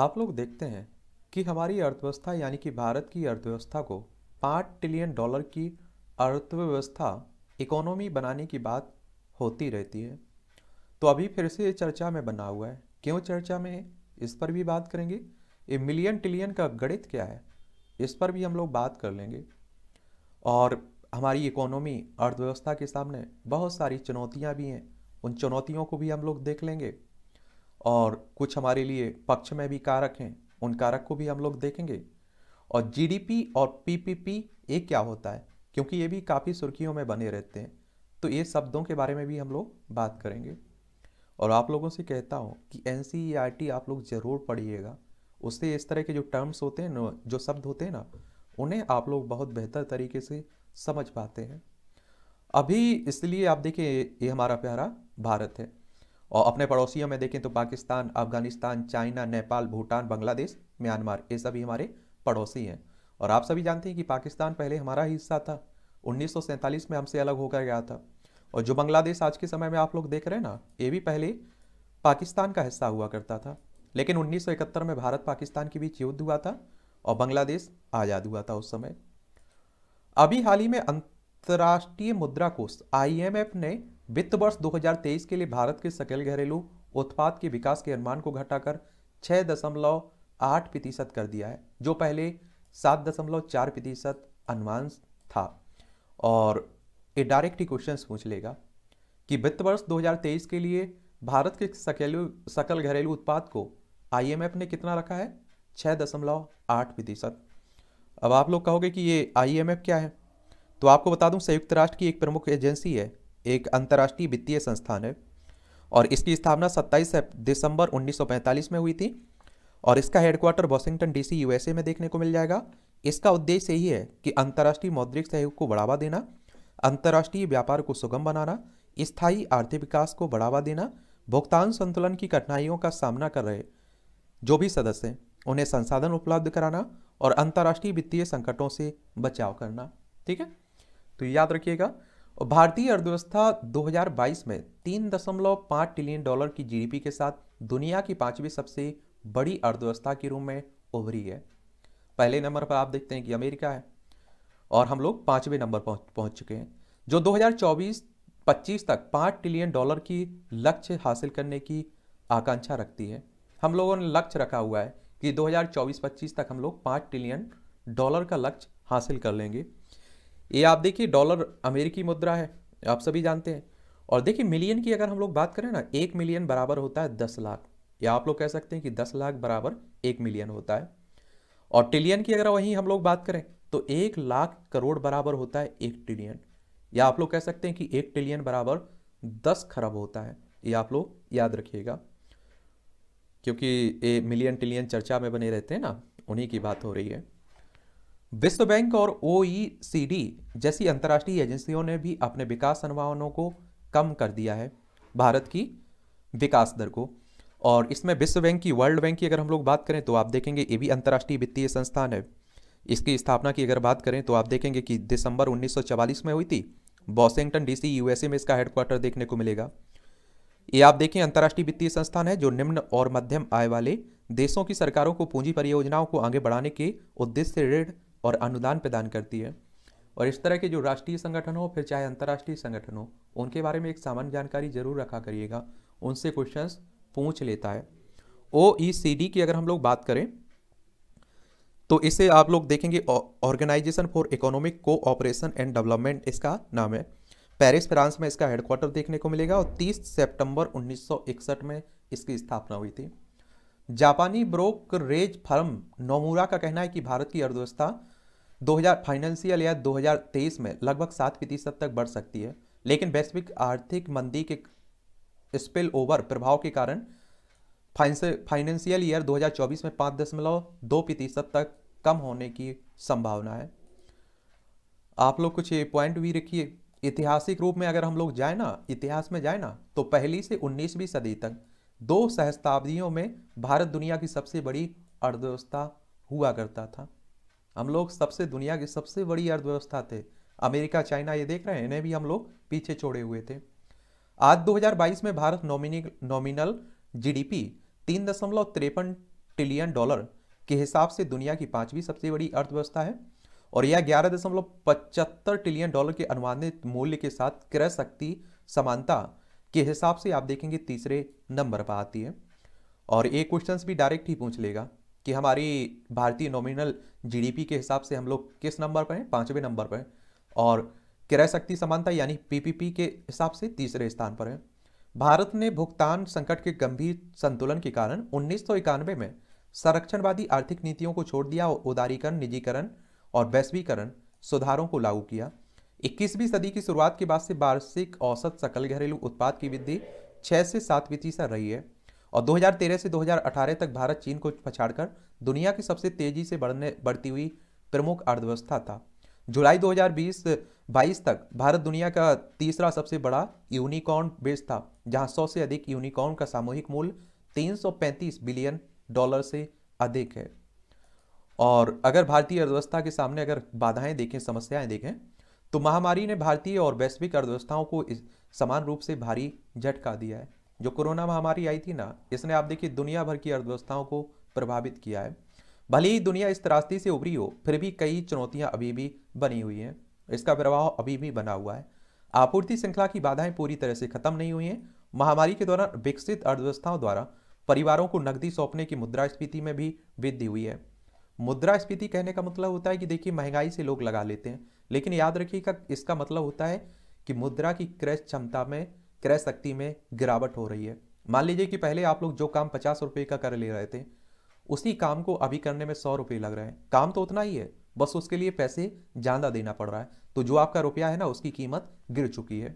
आप लोग देखते हैं कि हमारी अर्थव्यवस्था यानी कि भारत की अर्थव्यवस्था को पाँच ट्रिलियन डॉलर की अर्थव्यवस्था इकोनॉमी बनाने की बात होती रहती है तो अभी फिर से चर्चा में बना हुआ है क्यों चर्चा में है इस पर भी बात करेंगे ये मिलियन ट्रिलियन का गणित क्या है इस पर भी हम लोग बात कर लेंगे और हमारी इकोनॉमी अर्थव्यवस्था के सामने बहुत सारी चुनौतियाँ भी हैं उन चुनौतियों को भी हम लोग देख लेंगे और कुछ हमारे लिए पक्ष में भी कारक हैं उन कारक को भी हम लोग देखेंगे और जीडीपी और पीपीपी ये क्या होता है क्योंकि ये भी काफ़ी सुर्खियों में बने रहते हैं तो ये शब्दों के बारे में भी हम लोग बात करेंगे और आप लोगों से कहता हूँ कि एन e आप लोग ज़रूर पढ़िएगा उससे इस तरह के जो टर्म्स होते हैं जो शब्द होते हैं ना उन्हें आप लोग बहुत बेहतर तरीके से समझ पाते हैं अभी इसलिए आप देखिए ये हमारा प्यारा भारत है और अपने पड़ोसियों में देखें तो पाकिस्तान अफगानिस्तान चाइना नेपाल भूटान बांग्लादेश म्यांमार ये सभी हमारे पड़ोसी हैं और आप सभी जानते हैं कि पाकिस्तान पहले हमारा ही हिस्सा था उन्नीस में हमसे अलग होकर गया था और जो बांग्लादेश आज के समय में आप लोग देख रहे हैं ना ये भी पहले पाकिस्तान का हिस्सा हुआ करता था लेकिन 1971 में भारत पाकिस्तान के बीच युद्ध हुआ था और बांग्लादेश आज़ाद हुआ था उस समय अभी हाल ही में अंतर्राष्ट्रीय मुद्रा कोष आईएमएफ ने वित्त वर्ष 2023 के लिए भारत के सकल घरेलू उत्पाद के विकास के अनुमान को घटाकर छः दशमलव आठ प्रतिशत कर दिया है जो पहले सात दशमलव चार प्रतिशत अनुमान था और ये डायरेक्ट ही क्वेश्चन पूछ लेगा कि वित्त वर्ष 2023 के लिए भारत के सकेलू सकल घरेलू उत्पाद को आईएमएफ ने कितना रखा है छः दशमलव आठ प्रतिशत अब आप लोग कहोगे कि ये आईएमएफ क्या है तो आपको बता दूं संयुक्त राष्ट्र की एक प्रमुख एजेंसी है एक अंतर्राष्ट्रीय वित्तीय संस्थान है और इसकी स्थापना 27 दिसंबर 1945 में हुई थी और इसका हेडक्वार्टर वॉशिंगटन डीसी यूएसए में देखने को मिल जाएगा इसका उद्देश्य यही है कि अंतर्राष्ट्रीय मौद्रिक सहयोग को बढ़ावा देना अंतर्राष्ट्रीय व्यापार को सुगम बनाना स्थायी आर्थिक विकास को बढ़ावा देना भुगतान संतुलन की कठिनाइयों का सामना कर रहे जो भी सदस्य हैं उन्हें संसाधन उपलब्ध कराना और अंतर्राष्ट्रीय वित्तीय संकटों से बचाव करना ठीक है तो याद रखिएगा और भारतीय अर्थव्यवस्था 2022 में तीन दशमलव पाँच ट्रिलियन डॉलर की जीडीपी के साथ दुनिया की पांचवी सबसे बड़ी अर्थव्यवस्था के रूप में उभरी है पहले नंबर पर आप देखते हैं कि अमेरिका है और हम लोग पाँचवें नंबर पहुंच पहुंच चुके हैं जो 2024-25 तक पाँच ट्रिलियन डॉलर की लक्ष्य हासिल करने की आकांक्षा रखती है हम लोगों ने लक्ष्य रखा हुआ है कि दो हजार तक हम लोग पाँच ट्रिलियन डॉलर का लक्ष्य हासिल कर लेंगे ये आप देखिए डॉलर अमेरिकी मुद्रा है आप सभी जानते हैं और देखिए मिलियन की अगर हम लोग बात करें ना एक मिलियन बराबर होता है दस लाख या आप लोग कह सकते हैं कि दस लाख बराबर एक मिलियन होता है और ट्रिलियन की अगर वहीं हम लोग बात करें तो एक लाख करोड़ बराबर होता है एक ट्रिलियन या आप लोग कह सकते हैं कि एक ट्रिलियन बराबर दस खरब होता है ये आप लोग याद रखिएगा क्योंकि ये मिलियन ट्रिलियन चर्चा में बने रहते हैं ना उन्हीं की बात हो रही है विश्व बैंक और ओ जैसी अंतर्राष्ट्रीय एजेंसियों ने भी अपने विकास अनुमानों को कम कर दिया है भारत की विकास दर को और इसमें विश्व बैंक की वर्ल्ड बैंक की अगर हम लोग बात करें तो आप देखेंगे ये भी अंतर्राष्ट्रीय वित्तीय संस्थान है इसकी स्थापना की अगर बात करें तो आप देखेंगे कि दिसंबर 1944 में हुई थी वॉशिंगटन डीसी यूएसए में इसका हेडक्वार्टर देखने को मिलेगा ये आप देखें अंतर्राष्ट्रीय वित्तीय संस्थान है जो निम्न और मध्यम आय वाले देशों की सरकारों को पूंजी परियोजनाओं को आगे बढ़ाने के उद्देश्य से ऋण और अनुदान प्रदान करती है और इस तरह के जो राष्ट्रीय संगठन हो फिर चाहे अंतर्राष्ट्रीय संगठन हो उनके बारे में एक सामान्य जानकारी जरूर रखा करिएगा उनसे क्वेश्चंस पूछ लेता है ओ e की अगर हम लोग बात करें तो इसे आप लोग देखेंगे Organisation for Economic Cooperation and Development इसका नाम है पेरिस फ्रांस में इसका हेडक्वार्टर देखने को मिलेगा और 30 सितंबर 1961 में इसकी स्थापना हुई थी जापानी ब्रोकरेज फर्म नोमूरा का कहना है कि भारत की अर्थव्यवस्था 2000 फाइनेंशियल ईयर 2023 में लगभग सात प्रतिशत तक बढ़ सकती है लेकिन वैश्विक आर्थिक मंदी के स्पिल ओवर प्रभाव के कारण फाइनेंशियल ईयर 2024 में पाँच दशमलव दो प्रतिशत तक कम होने की संभावना है आप लोग कुछ पॉइंट भी रखिए ऐतिहासिक रूप में अगर हम लोग जाए ना इतिहास में जाए ना तो पहली से उन्नीसवीं सदी तक दो सहस्ताब्दियों में भारत दुनिया की सबसे बड़ी अर्थव्यवस्था हुआ करता था हम लोग सबसे दुनिया की सबसे बड़ी अर्थव्यवस्था थे अमेरिका चाइना ये देख रहे हैं इन्हें भी हम लोग पीछे छोड़े हुए थे आज 2022 में भारत नॉमिनी नॉमिनल जीडीपी तीन दशमलव तिरपन ट्रिलियन डॉलर के हिसाब से दुनिया की पांचवी सबसे बड़ी अर्थव्यवस्था है और यह ग्यारह दशमलव पचहत्तर ट्रिलियन डॉलर के अनुमानित मूल्य के साथ क्रय शक्ति समानता के हिसाब से आप देखेंगे तीसरे नंबर पर आती है और ये क्वेश्चन भी डायरेक्ट ही पूछ लेगा कि हमारी भारतीय नॉमिनल जीडीपी के हिसाब से हम लोग किस नंबर पर हैं पाँचवें नंबर पर हैं और क्रय शक्ति समानता यानी पीपीपी के हिसाब से तीसरे स्थान पर हैं भारत ने भुगतान संकट के गंभीर संतुलन के कारण उन्नीस में संरक्षणवादी आर्थिक नीतियों को छोड़ दिया और उदारीकरण निजीकरण और वैश्वीकरण सुधारों को लागू किया 21वीं सदी की शुरुआत के बाद से वार्षिक औसत सकल घरेलू उत्पाद की वृद्धि 6 से 7 प्रतिशत रही है और 2013 से 2018 तक भारत चीन को पछाड़कर दुनिया की सबसे तेजी से बढ़ने बढ़ती हुई प्रमुख अर्थव्यवस्था था जुलाई 2020-22 तक भारत दुनिया का तीसरा सबसे बड़ा यूनिकॉर्न बेस था जहां 100 से अधिक यूनिकॉर्न का सामूहिक मूल्य 335 बिलियन डॉलर से अधिक है और अगर भारतीय अर्थव्यवस्था के सामने अगर बाधाएं देखें समस्याएं देखें तो महामारी ने भारतीय और वैश्विक अर्थव्यवस्थाओं को समान रूप से भारी झटका दिया है जो कोरोना महामारी आई थी ना इसने आप देखिए दुनिया भर की अर्थव्यवस्थाओं को प्रभावित किया है भले ही दुनिया इस त्रास्ती से उभरी हो फिर भी कई चुनौतियां अभी भी बनी हुई हैं इसका प्रभाव अभी भी बना हुआ है आपूर्ति श्रृंखला की बाधाएं पूरी तरह से खत्म नहीं हुई हैं महामारी के दौरान विकसित अर्थव्यवस्थाओं द्वारा परिवारों को नकदी सौंपने की मुद्रास्फीति में भी वृद्धि हुई है मुद्रास्फीति कहने का मतलब होता है कि देखिए महंगाई से लोग लगा लेते हैं लेकिन याद रखिएगा इसका मतलब होता है कि मुद्रा की क्रय क्षमता में क्रय शक्ति में गिरावट हो रही है मान लीजिए कि पहले आप लोग जो काम पचास रुपये का कर ले रहे थे उसी काम को अभी करने में सौ रुपये लग रहे हैं काम तो उतना ही है बस उसके लिए पैसे ज़्यादा देना पड़ रहा है तो जो आपका रुपया है ना उसकी कीमत गिर चुकी है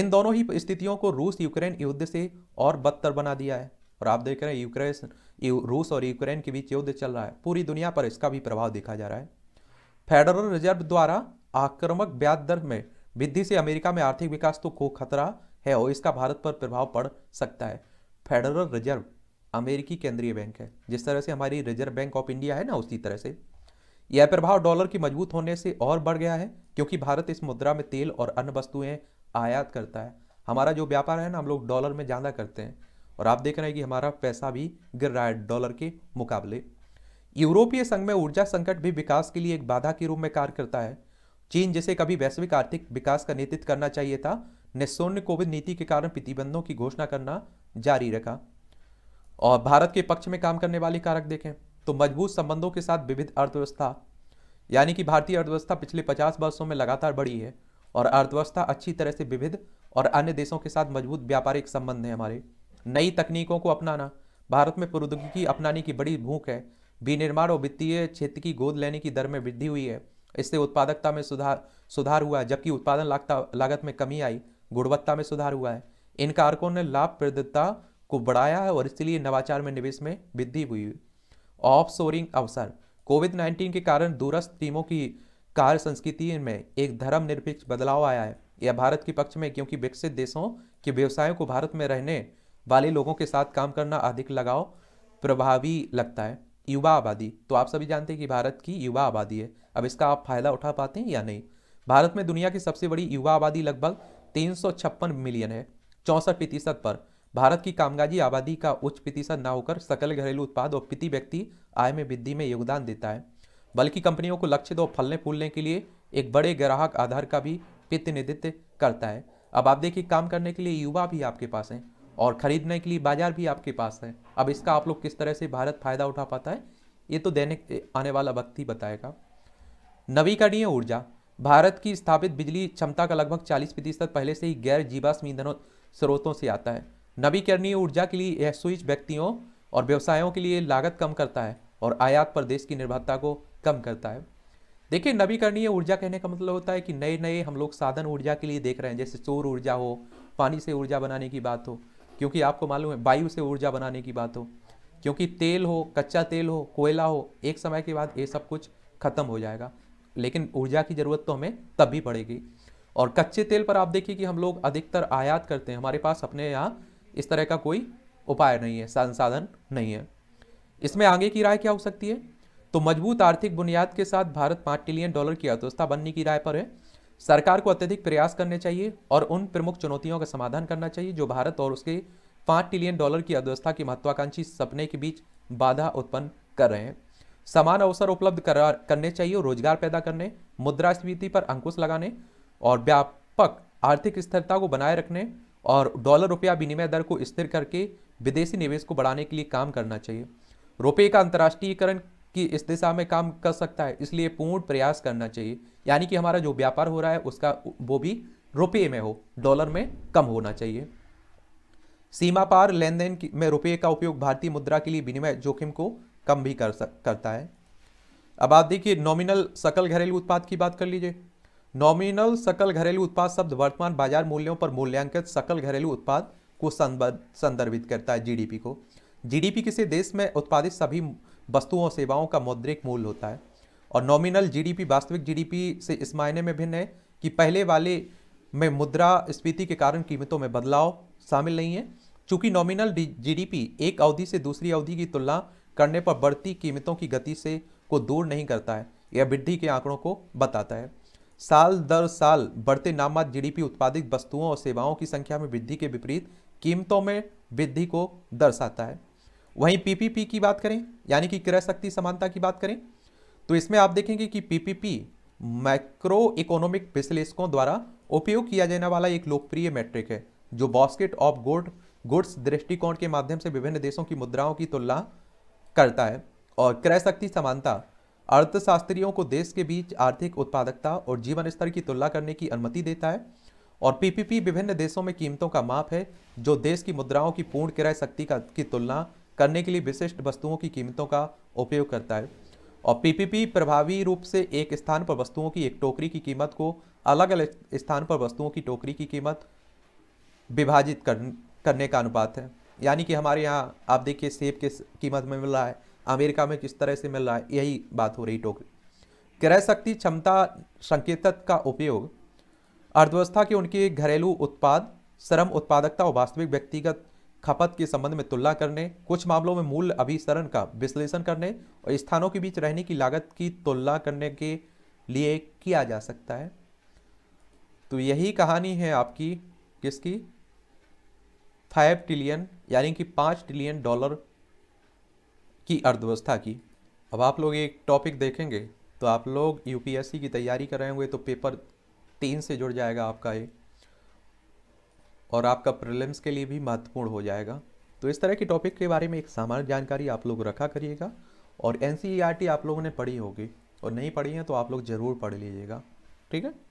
इन दोनों ही स्थितियों को रूस यूक्रेन युद्ध से और बदतर बना दिया है और आप देख रहे हैं यूक्रेन रूस और यूक्रेन के बीच युद्ध चल रहा है पूरी दुनिया पर इसका भी प्रभाव देखा जा रहा है फेडरल रिजर्व द्वारा आक्रामक ब्याज दर में वृद्धि से अमेरिका में आर्थिक विकास तो को खतरा है और इसका भारत पर प्रभाव पड़ सकता है फेडरल रिजर्व अमेरिकी केंद्रीय बैंक है जिस तरह से हमारी रिजर्व बैंक ऑफ इंडिया है ना उसी तरह से यह प्रभाव डॉलर की मजबूत होने से और बढ़ गया है क्योंकि भारत इस मुद्रा में तेल और अन्य वस्तुएं आयात करता है हमारा जो व्यापार है ना हम लोग डॉलर में ज़्यादा करते हैं और आप देख रहे हैं कि हमारा पैसा भी गिर रहा है डॉलर के मुकाबले यूरोपीय संघ में ऊर्जा संकट भी विकास के लिए एक बाधा के रूप में कार्य करता है चीन जिसे कभी वैश्विक आर्थिक विकास का नेतृत्व करना चाहिए था ने शून्य कोविड नीति के कारण प्रतिबंधों की घोषणा करना जारी रखा और भारत के पक्ष में काम करने वाले कारक देखें तो मजबूत संबंधों के साथ विविध अर्थव्यवस्था यानी कि भारतीय अर्थव्यवस्था पिछले 50 वर्षों में लगातार बढ़ी है और अर्थव्यवस्था अच्छी तरह से विविध और अन्य देशों के साथ मजबूत व्यापारिक संबंध है हमारे नई तकनीकों को अपनाना भारत में प्रौद्योगिकी अपनाने की बड़ी भूख है विनिर्माण और वित्तीय क्षेत्र की गोद लेने की दर में वृद्धि हुई है इससे उत्पादकता में सुधार सुधार हुआ है जबकि उत्पादन लागता लागत में कमी आई गुणवत्ता में सुधार हुआ है इन कारकों ने लाभप्रदता को बढ़ाया है और इसलिए नवाचार में निवेश में वृद्धि हुई ऑफ सोरिंग अवसर कोविड नाइन्टीन के कारण दूरस्थ टीमों की कार्य संस्कृति में एक धर्मनिरपेक्ष बदलाव आया है यह भारत के पक्ष में क्योंकि विकसित देशों के व्यवसायों को भारत में रहने वाले लोगों के साथ काम करना अधिक लगाव प्रभावी लगता है युवा आबादी तो आप सभी जानते हैं कि भारत की युवा आबादी है अब इसका आप फायदा उठा पाते हैं या नहीं भारत में दुनिया की सबसे बड़ी युवा आबादी लगभग तीन मिलियन है चौंसठ प्रतिशत पर भारत की कामकाजी आबादी का उच्च प्रतिशत न होकर सकल घरेलू उत्पाद और प्रति व्यक्ति आय में वृद्धि में योगदान देता है बल्कि कंपनियों को लक्षित और फलने फूलने के लिए एक बड़े ग्राहक आधार का भी प्रतिनिधित्व करता है अब आप देखिए काम करने के लिए युवा भी आपके पास हैं और खरीदने के लिए बाजार भी आपके पास है अब इसका आप लोग किस तरह से भारत फायदा उठा पाता है ये तो दैनिक आने वाला वक्त ही बताएगा नवीकरणीय ऊर्जा भारत की स्थापित बिजली क्षमता का लगभग 40 प्रतिशत पहले से ही गैर जीवाश्म ईंधनों स्रोतों से आता है नवीकरणीय ऊर्जा के लिए यह स्विच व्यक्तियों और व्यवसायों के लिए लागत कम करता है और आयात पर देश की निर्भरता को कम करता है देखिए नवीकरणीय ऊर्जा कहने का मतलब होता है कि नए नए हम लोग साधन ऊर्जा के लिए देख रहे हैं जैसे सौर ऊर्जा हो पानी से ऊर्जा बनाने की बात हो क्योंकि आपको मालूम है वायु से ऊर्जा बनाने की बात हो क्योंकि तेल हो कच्चा तेल हो कोयला हो एक समय के बाद ये सब कुछ खत्म हो जाएगा लेकिन ऊर्जा की ज़रूरत तो हमें तब भी पड़ेगी और कच्चे तेल पर आप देखिए कि हम लोग अधिकतर आयात करते हैं हमारे पास अपने यहाँ इस तरह का कोई उपाय नहीं है संसाधन नहीं है इसमें आगे की राय क्या हो सकती है तो मजबूत आर्थिक बुनियाद के साथ भारत पाँच ट्रिलियन डॉलर की अर्थव्यवस्था बनने की राय पर है सरकार को अत्यधिक प्रयास करने चाहिए और उन प्रमुख चुनौतियों का समाधान करना चाहिए जो भारत और उसके पाँच ट्रिलियन डॉलर की अर्थव्यवस्था की महत्वाकांक्षी सपने के बीच बाधा उत्पन्न कर रहे हैं समान अवसर उपलब्ध करने चाहिए रोजगार पैदा करने मुद्रास्फीति पर अंकुश लगाने और व्यापक आर्थिक स्थिरता को बनाए रखने और डॉलर रुपया विनिमय दर को स्थिर करके विदेशी निवेश को बढ़ाने के लिए काम करना चाहिए रुपये का अंतर्राष्ट्रीयकरण की इस दिशा में काम कर सकता है इसलिए पूर्ण प्रयास करना चाहिए यानी कि हमारा जो व्यापार हो रहा है उसका वो भी रुपये में हो डॉलर में कम होना चाहिए सीमा पार लेन देन में रुपये का उपयोग भारतीय मुद्रा के लिए विनिमय जोखिम को कम भी कर सक करता है अब आप देखिए नॉमिनल सकल घरेलू उत्पाद की बात कर लीजिए नॉमिनल सकल घरेलू उत्पाद शब्द वर्तमान बाजार मूल्यों पर मूल्यांकित सकल घरेलू उत्पाद को संदर्भित करता है जीडीपी को जीडीपी किसी देश में उत्पादित सभी वस्तुओं और सेवाओं का मौद्रिक मूल्य होता है और नॉमिनल जीडीपी वास्तविक जीडीपी से इस मायने में भिन्न है कि पहले वाले में मुद्रा स्फीति के कारण कीमतों में बदलाव शामिल नहीं है चूंकि नॉमिनल जीडीपी एक अवधि से दूसरी अवधि की तुलना करने पर बढ़ती कीमतों की गति से को दूर नहीं करता है यह वृद्धि के आंकड़ों को बताता है साल दर साल बढ़ते नामात जीडीपी उत्पादित वस्तुओं और सेवाओं की संख्या में वृद्धि के विपरीत कीमतों में वृद्धि को दर्शाता है वहीं पीपीपी की बात करें यानी कि क्रय शक्ति समानता की बात करें तो इसमें आप देखेंगे कि पीपीपी माइक्रो इकोनॉमिक विश्लेषकों द्वारा उपयोग किया जाने वाला एक लोकप्रिय मैट्रिक है जो बॉस्केट ऑफ गोड गुड्स दृष्टिकोण के माध्यम से विभिन्न देशों की मुद्राओं की तुलना करता है और क्रय शक्ति समानता अर्थशास्त्रियों को देश के बीच आर्थिक उत्पादकता और जीवन स्तर की तुलना करने की अनुमति देता है और पीपीपी विभिन्न देशों में कीमतों का माप है जो देश की मुद्राओं की पूर्ण क्रय शक्ति का की तुलना करने के लिए विशिष्ट वस्तुओं की कीमतों का उपयोग करता है और पीपीपी प्रभावी रूप से एक स्थान पर वस्तुओं की एक टोकरी की कीमत को अलग अलग स्थान पर वस्तुओं की टोकरी की कीमत विभाजित करने का अनुपात है यानी कि हमारे यहाँ आप देखिए सेब किस कीमत में मिल रहा है अमेरिका में किस तरह से मिल रहा है यही बात हो रही टोकरी क्रय शक्ति क्षमता संकेतक का उपयोग अर्थव्यवस्था के उनके घरेलू उत्पाद श्रम उत्पादकता और वास्तविक व्यक्तिगत खपत के संबंध में तुलना करने कुछ मामलों में मूल्य अभिसरण का विश्लेषण करने और स्थानों के बीच रहने की लागत की तुलना करने के लिए किया जा सकता है तो यही कहानी है आपकी किसकी फाइव ट्रिलियन यानी कि पाँच ट्रिलियन डॉलर की अर्थव्यवस्था की अब आप लोग एक टॉपिक देखेंगे तो आप लोग यूपीएससी की तैयारी कर रहे होंगे तो पेपर तीन से जुड़ जाएगा आपका ये और आपका प्रिलिम्स के लिए भी महत्वपूर्ण हो जाएगा तो इस तरह के टॉपिक के बारे में एक सामान्य जानकारी आप लोग रखा करिएगा और एन आप लोगों ने पढ़ी होगी और नहीं पढ़ी है तो आप लोग ज़रूर पढ़ लीजिएगा ठीक है